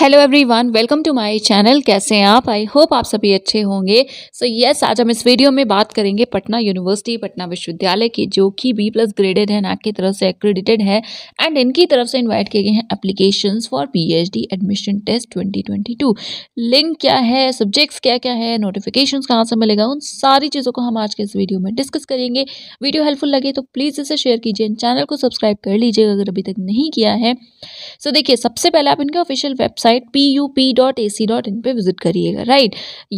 Hello everyone welcome to my channel कैसे हैं आप आई होप आप सभी अच्छे होंगे सो so यस yes, आज हम इस वीडियो में बात करेंगे पटना यूनिवर्सिटी पटना विश्वविद्यालय की जो कि बी प्लस ग्रेडेड है नाक की तरफ से एक्रेडिटेड है एंड इनकी तरफ से इनवाइट किए गए हैं applications for PhD admission test 2022 link क्या है सब्जेक्ट्स क्या क्या है नोटिफिकेशन कहाँ से मिलेगा उन सारी चीज़ों को हम आज के इस वीडियो में डिस्कस करेंगे वीडियो हेल्पफुल लगे तो प्लीज़ इसे शेयर कीजिए चैनल को सब्सक्राइब कर लीजिएगा अगर अभी तक नहीं किया है सो so देखिए सबसे पहले आप इनके official website website P U P dot A C dot in पर विजिट करिएगा राइट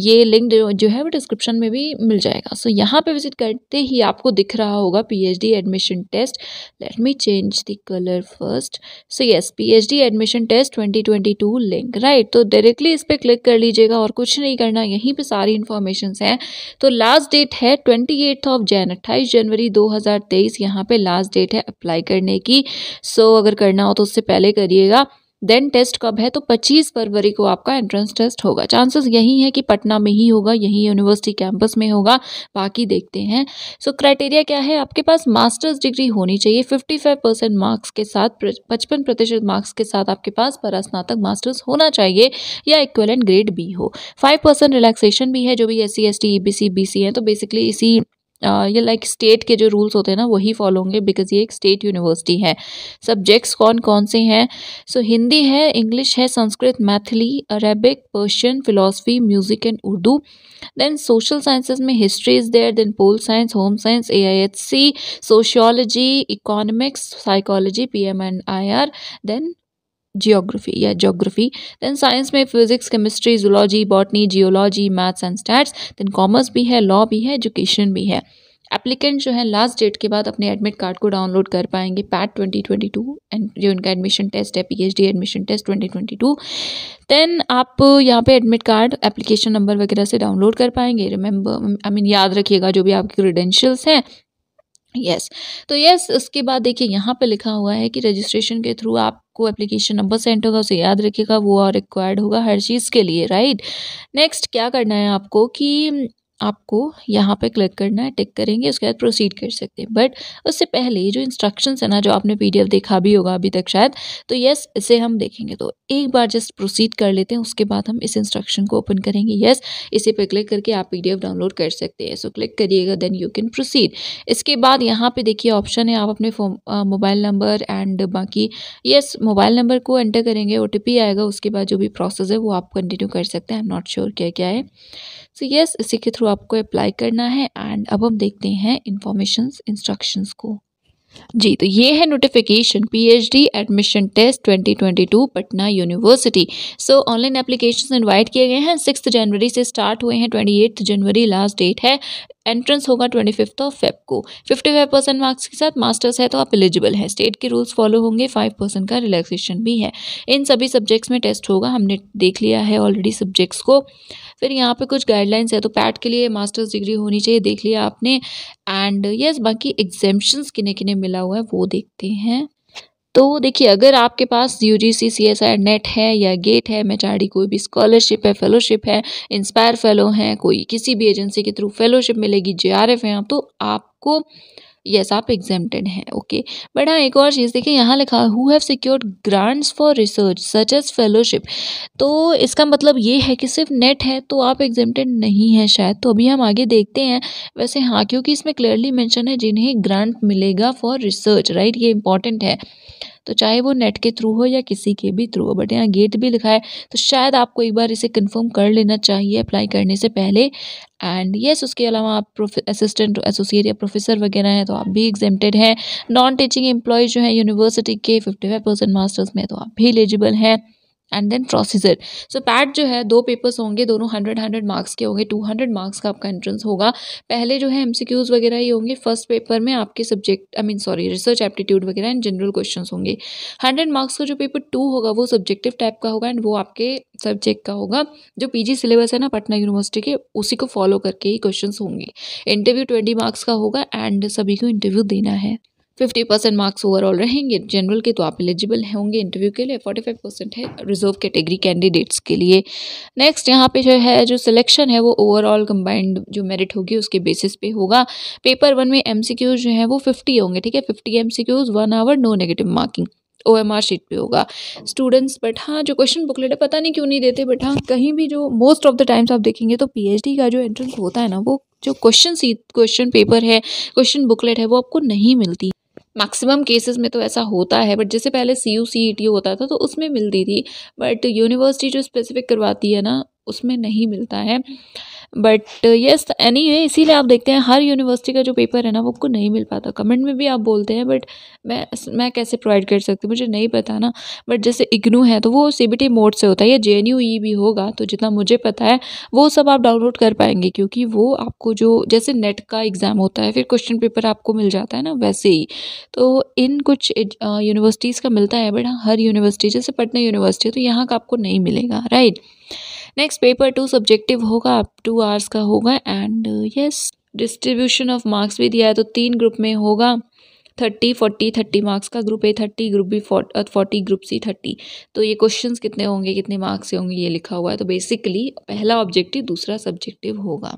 ये लिंक जो है वो डिस्क्रिप्शन में भी मिल जाएगा सो so, यहाँ पे विजिट करते ही आपको दिख रहा होगा P H D admission test let me change the colour first so yes D admission test twenty twenty two link right तो डायरेक्टली इस पर क्लिक कर लीजिएगा और कुछ नहीं करना यहीं पर सारी इन्फॉर्मेशन हैं तो लास्ट डेट है ट्वेंटी ऑफ जैन अट्ठाईस जनवरी दो हज़ार तेईस यहाँ पर लास्ट डेट है अप्लाई करने की सो so, अगर करना हो तो उससे पहले करिएगा देन टेस्ट कब है तो 25 फरवरी को आपका एंट्रेंस टेस्ट होगा चांसेस यही है कि पटना में ही होगा यही यूनिवर्सिटी कैंपस में होगा बाकी देखते हैं सो so, क्राइटेरिया क्या है आपके पास मास्टर्स डिग्री होनी चाहिए 55 परसेंट मार्क्स के साथ पचपन प्रतिशत मार्क्स के साथ आपके पास परास्नातक मास्टर्स होना चाहिए या इक्वलेंट ग्रेड बी हो फाइव रिलैक्सेशन भी है जो भी S C S T E B C B C हैं तो बेसिकली इसी ये लाइक स्टेट के जो रूल्स होते हैं ना वही फॉलो होंगे बिकॉज ये एक स्टेट यूनिवर्सिटी है सब्जेक्ट्स कौन कौन से हैं सो so, हिंदी है इंग्लिश है Sanskrit Maithili Arabic Persian philosophy music and Urdu then social sciences में history is there then pol science home science A I H C sociology economics psychology P M and I R then geography या geography then science में physics chemistry zoology botany geology maths and stats then commerce भी है law भी है education भी है applicant जो है लास्ट डेट के बाद अपने एडमिट कार्ड को डाउनलोड कर पाएंगे पैट 2022 एंड जो इनका एडमिशन टेस्ट है पीएचडी एडमिशन टेस्ट 2022 देन आप यहाँ पे एडमिट कार्ड एप्लीकेशन नंबर वगैरह से डाउनलोड कर पाएंगे रिमेंबर आई मीन याद रखिएगा जो भी आपके क्रीडेंशियल्स हैं यस yes. तो यस yes, उसके बाद देखिए यहाँ पे लिखा हुआ है कि रजिस्ट्रेशन के थ्रू आप आपको एप्लीकेशन नंबर सेंड होगा उसे याद रखिएगा वो और रिक्वायर्ड होगा हर चीज़ के लिए राइट नेक्स्ट क्या करना है आपको कि आपको यहाँ पे क्लिक करना है टिक करेंगे उसके बाद प्रोसीड कर सकते हैं बट उससे पहले जो इंस्ट्रक्शंस है ना जो आपने पीडीएफ देखा भी होगा अभी तक शायद तो यस इसे हम देखेंगे तो एक बार जस्ट प्रोसीड कर लेते हैं उसके बाद हम इस इंस्ट्रक्शन को ओपन करेंगे यस इसी पे क्लिक करके आप पी डाउनलोड कर सकते हैं सो so, क्लिक करिएगा देन यू कैन प्रोसीड इसके बाद यहाँ पर देखिए ऑप्शन है आप अपने मोबाइल नंबर एंड बाकी यस मोबाइल नंबर को एंटर करेंगे ओ आएगा उसके बाद जो भी प्रोसेस है वो आप कंटिन्यू कर सकते हैं आई एम नॉट श्योर क्या क्या है सो यस इसी के थ्रू आपको अप्लाई करना है एंड अब हम देखते हैं इन्फॉर्मेशन इंस्ट्रक्शंस को जी तो ये है notification PhD admission test 2022 Patna university so online application invite किए गए हैं सिक्स जनवरी से स्टार्ट हुए हैं ट्वेंटी जनवरी लास्ट डेट है एंट्रेंस होगा ट्वेंटी फिफ्थ ऑफ फेब को फिफ्टी फाइव परसेंट मार्क्स के साथ मास्टर्स है तो आप एलिजिबल हैं स्टेट के रूल्स फॉलो होंगे फाइव परसेंट का रिलैक्सेशन भी है इन सभी सब्जेक्ट्स में टेस्ट होगा हमने देख लिया है ऑलरेडी सब्जेक्ट्स को फिर यहाँ पे कुछ गाइडलाइंस है तो पैट के लिए मास्टर्स डिग्री होनी चाहिए देख लिया आपने एंड यस yes, बाकी एग्जेम्पन्स किने किने मिला हुआ है वो देखते हैं तो देखिए अगर आपके पास U G C C S I NET है या गेट है मेचाडी कोई भी स्कॉलरशिप है फेलोशिप है इंस्पायर फेलो हैं कोई किसी भी एजेंसी के थ्रू फेलोशिप मिलेगी जे आर एफ हैं आप तो आपको येस आप एग्जेम्प्टेड हैं ओके बट हाँ एक और चीज़ देखिए यहाँ लिखा who have secured grants for research such as fellowship तो इसका मतलब ये है कि सिर्फ नेट है तो आप एग्जेम्प्टेड नहीं हैं शायद तो अभी हम आगे देखते हैं वैसे हाँ क्योंकि इसमें क्लियरली मैंशन है जिन्हें ग्रांट मिलेगा फॉर रिसर्च राइट ये इंपॉर्टेंट है तो चाहे वो नेट के थ्रू हो या किसी के भी थ्रू हो बट यहाँ गेट भी लिखा है तो शायद आपको एक बार इसे कंफर्म कर लेना चाहिए अप्लाई करने से पहले एंड येस yes, उसके अलावा आप असिस्टेंट एसोसिएट या प्रोफेसर वगैरह हैं तो आप भी एग्जेम्प्टेड हैं नॉन टीचिंग एम्प्लॉय जो है यूनिवर्सिटी के फिफ्टी फाइव परसेंट मास्टर्स में तो आप भी एलिजिबल हैं and then procedure so PAT जो है दो पेपर्स होंगे दोनों हंड्रेड हंड्रेड मार्क्स के होंगे टू हंड्रेड मार्क्स का आपका एंट्रेंस होगा पहले जो है एमसीक्यूज वगैरह ही होंगे फर्स्ट पेपर में आपके subject I mean sorry research aptitude वगैरह एंड जनरल क्वेश्चन होंगे हंड्रेड मार्क्स का जो पेपर टू होगा वो सब्जेक्टिव टाइप का होगा एंड वो आपके सब्जेक्ट का होगा जो पीजी सिलेबस है ना पटना यूनिवर्सिटी के उसी को फॉलो करके ही क्वेश्चन होंगे इंटरव्यू ट्वेंटी मार्क्स का होगा एंड सभी को इंटरव्यू देना है फिफ्टी परसेंट मार्क्स ओवरऑल रहेंगे जनरल के तो आप एलिजिबल होंगे इंटरव्यू के लिए फोर्टी फाइव परसेंट है रिजर्व कैटेगरी कैंडिडेट्स के लिए नेक्स्ट यहाँ पे जो है जो सिलेक्शन है वो ओवरऑल कंबाइंड जो मेरिट होगी उसके बेसिस पे होगा पेपर वन में एम जो है वो फिफ्टी होंगे ठीक है fifty M one hour no negative marking O M R sheet पर होगा स्टूडेंट्स बट हाँ जो क्वेश्चन बुकलेट है पता नहीं क्यों नहीं देते बट हाँ कहीं भी जो मोस्ट ऑफ द टाइम्स आप देखेंगे तो पी एच डी का जो एंट्रेंस होता है ना वो जो क्वेश्चन सीट क्वेश्चन पेपर है क्वेश्चन बुकलेट है वो आपको नहीं मिलती मैक्सिमम केसेस में तो ऐसा होता है बट जैसे पहले सी यू सी ई टी होता था तो उसमें मिलती थी बट यूनिवर्सिटी जो स्पेसिफ़िक करवाती है ना उसमें नहीं मिलता है बट येस एनी वे इसीलिए आप देखते हैं हर यूनिवर्सिटी का जो पेपर है ना वो आपको नहीं मिल पाता कमेंट में भी आप बोलते हैं बट मैं मैं कैसे प्रोवाइड कर सकती हूँ मुझे नहीं पता ना बट जैसे इग्नू है तो वो सी मोड से होता है या जे एन e भी होगा तो जितना मुझे पता है वो सब आप डाउनलोड कर पाएंगे क्योंकि वो आपको जो जैसे नेट का एग्ज़ाम होता है फिर क्वेश्चन पेपर आपको मिल जाता है ना वैसे ही तो इन कुछ यूनिवर्सिटीज़ का मिलता है बट हाँ, हर यूनिवर्सिटी जैसे पटना यूनिवर्सिटी तो यहाँ का आपको नहीं मिलेगा right next paper two subjective होगा अप टू आवर्स का होगा and yes distribution of marks भी दिया है तो तीन ग्रुप में होगा थर्टी फोर्टी थर्टी मार्क्स का group A thirty group B forty group C thirty तो ये क्वेश्चन कितने होंगे कितने मार्क्स से होंगे ये लिखा हुआ है तो बेसिकली पहला ऑब्जेक्टिव दूसरा सब्जेक्टिव होगा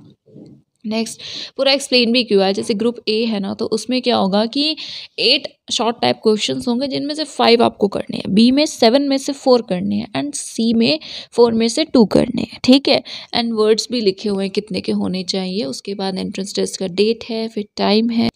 नेक्स्ट पूरा एक्सप्लेन भी किया है जैसे ग्रुप ए है ना तो उसमें क्या होगा कि एट शॉर्ट टाइप क्वेश्चन होंगे जिनमें से फाइव आपको करने हैं बी में सेवन में से फोर करने हैं एंड सी में फोर में से टू करने हैं ठीक है एंड वर्ड्स भी लिखे हुए हैं कितने के होने चाहिए उसके बाद एंट्रेंस टेस्ट का डेट है फिर टाइम है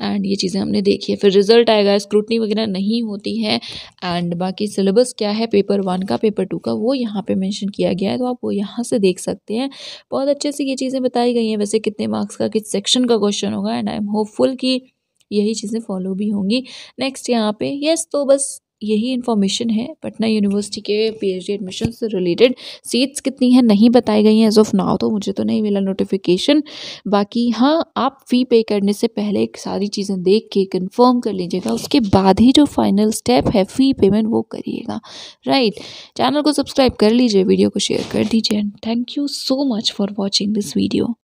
एंड ये चीज़ें हमने देखी है फिर रिजल्ट आएगा स्क्रूटनी वगैरह नहीं होती है एंड बाकी सिलेबस क्या है पेपर वन का पेपर टू का वो यहाँ पे मेंशन किया गया है तो आप वो यहाँ से देख सकते हैं बहुत अच्छे से ये चीज़ें बताई गई हैं वैसे कितने मार्क्स का किस सेक्शन का क्वेश्चन होगा एंड आई एम होपफुल कि यही चीज़ें फॉलो भी होंगी नेक्स्ट यहाँ पे यस तो बस यही इन्फॉर्मेशन है पटना यूनिवर्सिटी के पीएचडी एडमिशन से रिलेटेड सीट्स कितनी हैं नहीं बताई गई हैं एज ऑफ नाउ तो मुझे तो नहीं मिला नोटिफिकेशन बाकी हाँ आप फ़ी पे करने से पहले एक सारी चीज़ें देख के कंफर्म कर लीजिएगा उसके बाद ही जो फाइनल स्टेप है फ़ी पेमेंट वो करिएगा राइट चैनल को सब्सक्राइब कर लीजिए वीडियो को शेयर कर दीजिए and thank you so much for watching this video